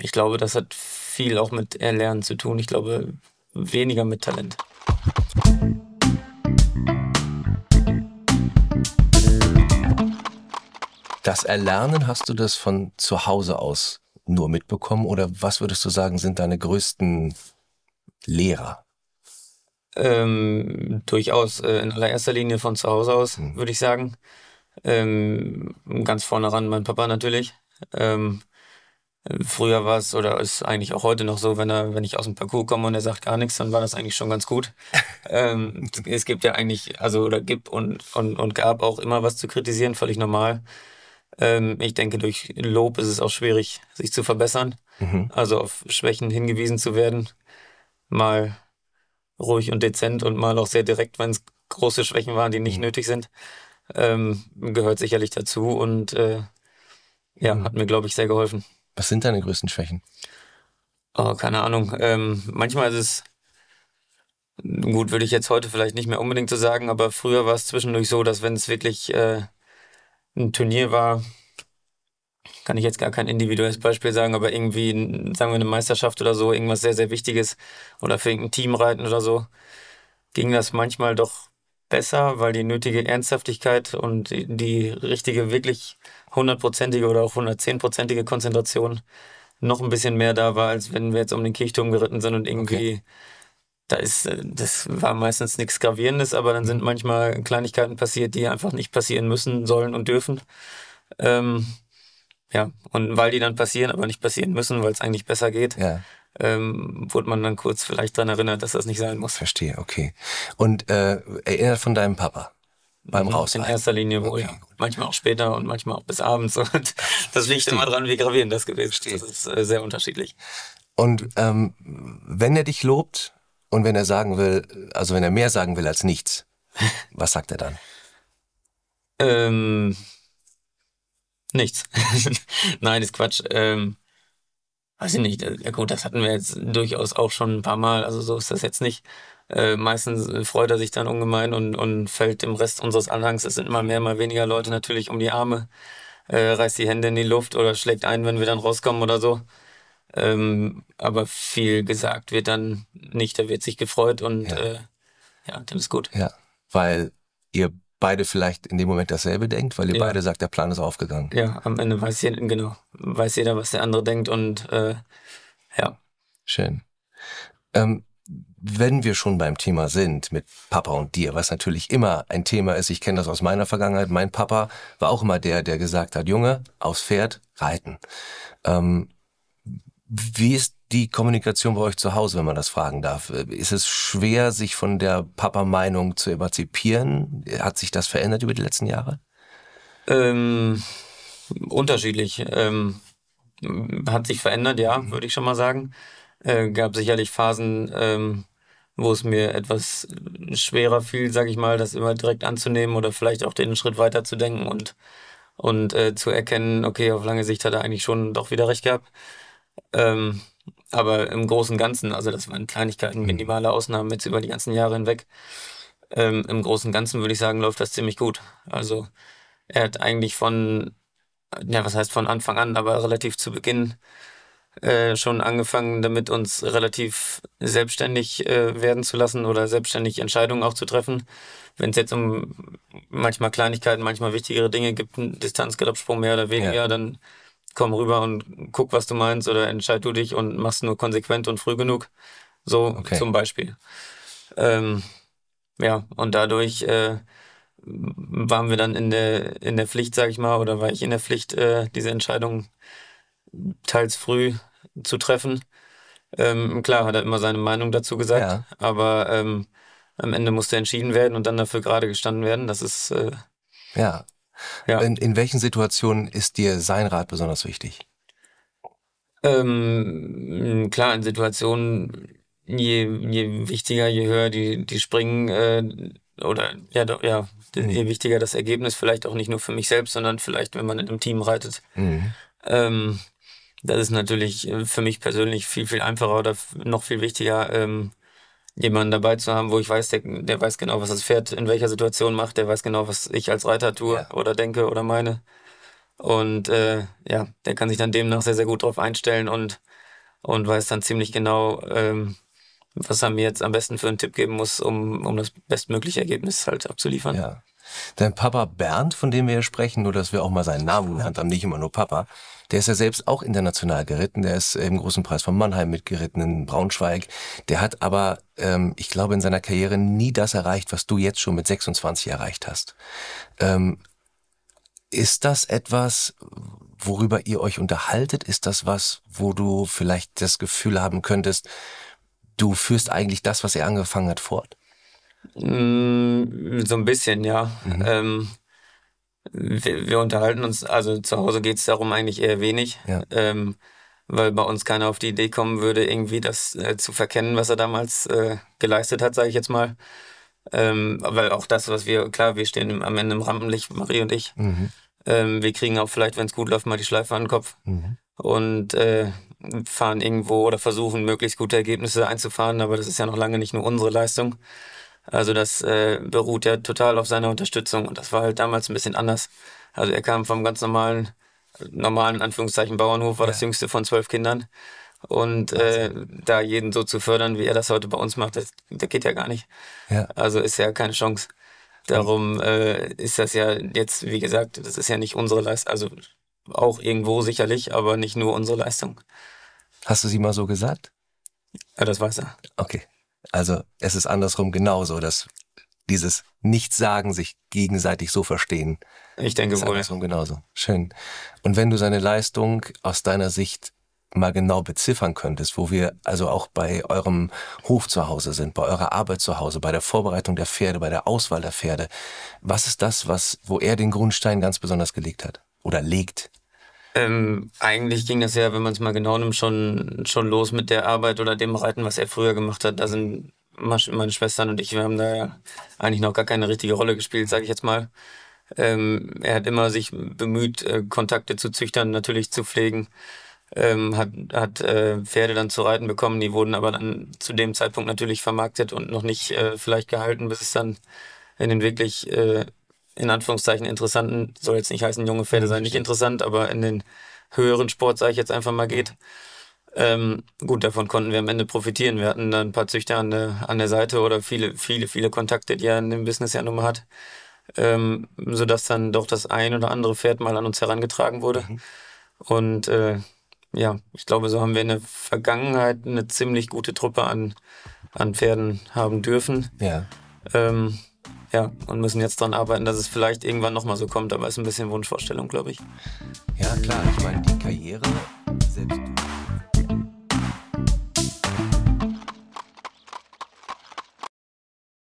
Ich glaube, das hat viel auch mit Erlernen zu tun. Ich glaube, weniger mit Talent. Das Erlernen, hast du das von zu Hause aus nur mitbekommen oder was würdest du sagen, sind deine größten Lehrer? Ähm, durchaus äh, in allererster Linie von zu Hause aus, mhm. würde ich sagen. Ähm, ganz vorne ran mein Papa natürlich. Ähm, Früher war es oder ist eigentlich auch heute noch so, wenn er, wenn ich aus dem Parcours komme und er sagt gar nichts, dann war das eigentlich schon ganz gut. ähm, es gibt ja eigentlich, also oder gibt und, und, und gab auch immer was zu kritisieren, völlig normal. Ähm, ich denke, durch Lob ist es auch schwierig, sich zu verbessern, mhm. also auf Schwächen hingewiesen zu werden. Mal ruhig und dezent und mal auch sehr direkt, wenn es große Schwächen waren, die nicht mhm. nötig sind. Ähm, gehört sicherlich dazu und äh, ja, mhm. hat mir, glaube ich, sehr geholfen. Was sind deine größten Schwächen? Oh, keine Ahnung. Ähm, manchmal ist es gut, würde ich jetzt heute vielleicht nicht mehr unbedingt so sagen, aber früher war es zwischendurch so, dass wenn es wirklich äh, ein Turnier war, kann ich jetzt gar kein individuelles Beispiel sagen, aber irgendwie, sagen wir, eine Meisterschaft oder so, irgendwas sehr, sehr Wichtiges oder für irgendein Team reiten oder so, ging das manchmal doch besser, weil die nötige Ernsthaftigkeit und die richtige, wirklich hundertprozentige oder auch hundertzehnprozentige Konzentration noch ein bisschen mehr da war, als wenn wir jetzt um den Kirchturm geritten sind und irgendwie okay. da ist, äh, das war meistens nichts Gravierendes, aber dann sind mhm. manchmal Kleinigkeiten passiert, die einfach nicht passieren müssen, sollen und dürfen. Ähm, ja, und weil die dann passieren, aber nicht passieren müssen, weil es eigentlich besser geht, ja ähm, wurde man dann kurz vielleicht daran erinnert, dass das nicht sein muss. Verstehe, okay. Und äh, erinnert von deinem Papa? beim mhm, Raus. In erster Linie wohl. Okay, ja. Manchmal auch später und manchmal auch bis abends. Und das liegt immer dran, wie gravierend das gewesen ist. Das ist äh, sehr unterschiedlich. Und ähm, wenn er dich lobt und wenn er sagen will, also wenn er mehr sagen will als nichts, was sagt er dann? ähm, nichts. Nein, ist Quatsch. Ähm, weiß ich nicht, äh, gut, das hatten wir jetzt durchaus auch schon ein paar Mal, also so ist das jetzt nicht. Äh, meistens äh, freut er sich dann ungemein und, und fällt dem Rest unseres Anhangs, es sind immer mehr, mal weniger Leute natürlich um die Arme, äh, reißt die Hände in die Luft oder schlägt ein, wenn wir dann rauskommen oder so. Ähm, aber viel gesagt wird dann nicht, da wird sich gefreut und ja, äh, ja dem ist gut. Ja, weil ihr beide vielleicht in dem Moment dasselbe denkt, weil ihr ja. beide sagt, der Plan ist aufgegangen. Ja, am Ende weiß jeder, genau, weiß jeder, was der andere denkt und äh, ja. Schön. Ähm, wenn wir schon beim Thema sind mit Papa und dir, was natürlich immer ein Thema ist, ich kenne das aus meiner Vergangenheit, mein Papa war auch immer der, der gesagt hat, Junge, aufs Pferd reiten. Ähm, wie ist die Kommunikation bei euch zu Hause, wenn man das fragen darf? Ist es schwer, sich von der Papa-Meinung zu emanzipieren? Hat sich das verändert über die letzten Jahre? Ähm, unterschiedlich. Ähm, hat sich verändert, ja, mhm. würde ich schon mal sagen. Äh, gab sicherlich Phasen, ähm, wo es mir etwas schwerer fiel, sage ich mal, das immer direkt anzunehmen oder vielleicht auch den Schritt weiter zu denken und, und äh, zu erkennen, okay, auf lange Sicht hat er eigentlich schon doch wieder recht gehabt. Ähm, aber im Großen und Ganzen, also das waren Kleinigkeiten, mhm. minimale Ausnahmen jetzt über die ganzen Jahre hinweg. Ähm, Im Großen und Ganzen würde ich sagen, läuft das ziemlich gut. Also er hat eigentlich von, ja, was heißt von Anfang an, aber relativ zu Beginn äh, schon angefangen, damit uns relativ selbstständig äh, werden zu lassen oder selbstständig Entscheidungen auch zu treffen. Wenn es jetzt um manchmal Kleinigkeiten, manchmal wichtigere Dinge gibt, einen Distanzgalopsprung mehr oder weniger, ja. dann komm rüber und guck, was du meinst oder entscheid du dich und machst nur konsequent und früh genug. So okay. zum Beispiel. Ähm, ja, und dadurch äh, waren wir dann in der, in der Pflicht, sag ich mal, oder war ich in der Pflicht, äh, diese Entscheidung teils früh zu treffen. Ähm, klar, hat er immer seine Meinung dazu gesagt, ja. aber ähm, am Ende musste entschieden werden und dann dafür gerade gestanden werden. Das ist äh, ja ja. In, in welchen Situationen ist dir sein Rat besonders wichtig? Ähm, klar, in Situationen, je, je wichtiger, je höher die, die springen, äh, oder ja, doch, ja, mhm. je wichtiger das Ergebnis, vielleicht auch nicht nur für mich selbst, sondern vielleicht, wenn man in einem Team reitet. Mhm. Ähm, das ist natürlich äh, für mich persönlich viel, viel einfacher oder noch viel wichtiger, ähm, jemanden dabei zu haben, wo ich weiß, der, der weiß genau, was das Pferd in welcher Situation macht, der weiß genau, was ich als Reiter tue ja. oder denke oder meine. Und äh, ja, der kann sich dann demnach sehr, sehr gut drauf einstellen und, und weiß dann ziemlich genau, ähm, was er mir jetzt am besten für einen Tipp geben muss, um, um das bestmögliche Ergebnis halt abzuliefern. Ja. Dein Papa Bernd, von dem wir hier sprechen, nur dass wir auch mal seinen Namen genannt haben, nicht immer nur Papa, der ist ja selbst auch international geritten. Der ist im Großen Preis von Mannheim mitgeritten, in Braunschweig. Der hat aber, ähm, ich glaube, in seiner Karriere nie das erreicht, was du jetzt schon mit 26 erreicht hast. Ähm, ist das etwas, worüber ihr euch unterhaltet? Ist das was, wo du vielleicht das Gefühl haben könntest, du führst eigentlich das, was er angefangen hat, fort? Mm, so ein bisschen, ja. Mhm. Ähm, wir, wir, unterhalten uns, also zu Hause geht es darum eigentlich eher wenig, ja. ähm, weil bei uns keiner auf die Idee kommen würde, irgendwie das äh, zu verkennen, was er damals äh, geleistet hat, sage ich jetzt mal. Ähm, weil auch das, was wir, klar, wir stehen am Ende im Rampenlicht, Marie und ich. Mhm. Ähm, wir kriegen auch vielleicht, wenn es gut läuft, mal die Schleife an den Kopf mhm. und äh, fahren irgendwo oder versuchen, möglichst gute Ergebnisse einzufahren, aber das ist ja noch lange nicht nur unsere Leistung. Also das äh, beruht ja total auf seiner Unterstützung und das war halt damals ein bisschen anders. Also er kam vom ganz normalen, normalen Anführungszeichen Bauernhof, war ja. das jüngste von zwölf Kindern. Und äh, da jeden so zu fördern, wie er das heute bei uns macht, das, das geht ja gar nicht. Ja. Also ist ja keine Chance. Darum äh, ist das ja jetzt, wie gesagt, das ist ja nicht unsere Leistung, also auch irgendwo sicherlich, aber nicht nur unsere Leistung. Hast du sie mal so gesagt? Ja, das weiß er. Okay. Also es ist andersrum genauso, dass dieses Nichtsagen sich gegenseitig so verstehen. Ich denke wohl. Andersrum genauso. Schön. Und wenn du seine Leistung aus deiner Sicht mal genau beziffern könntest, wo wir also auch bei eurem Hof zu Hause sind, bei eurer Arbeit zu Hause, bei der Vorbereitung der Pferde, bei der Auswahl der Pferde. Was ist das, was, wo er den Grundstein ganz besonders gelegt hat? Oder legt? Ähm, eigentlich ging das ja, wenn man es mal genau nimmt, schon, schon los mit der Arbeit oder dem Reiten, was er früher gemacht hat. Da sind meine Schwestern und ich, wir haben da ja eigentlich noch gar keine richtige Rolle gespielt, sage ich jetzt mal. Ähm, er hat immer sich bemüht, äh, Kontakte zu Züchtern natürlich zu pflegen. Ähm, hat hat äh, Pferde dann zu reiten bekommen, die wurden aber dann zu dem Zeitpunkt natürlich vermarktet und noch nicht äh, vielleicht gehalten, bis es dann in den wirklich äh, in Anführungszeichen interessanten, soll jetzt nicht heißen, junge Pferde seien nicht interessant, aber in den höheren Sport, sage ich jetzt einfach mal, geht. Ähm, gut, davon konnten wir am Ende profitieren. Wir hatten dann ein paar Züchter an der, an der Seite oder viele, viele, viele Kontakte, die er in dem Business ja nun mal hat, ähm, sodass dann doch das ein oder andere Pferd mal an uns herangetragen wurde. Mhm. Und äh, ja, ich glaube, so haben wir in der Vergangenheit eine ziemlich gute Truppe an, an Pferden haben dürfen. Ja. Ähm, ja, und müssen jetzt daran arbeiten, dass es vielleicht irgendwann nochmal so kommt, aber ist ein bisschen Wunschvorstellung, glaube ich. Ja, klar, ich meine, die Karriere, selbst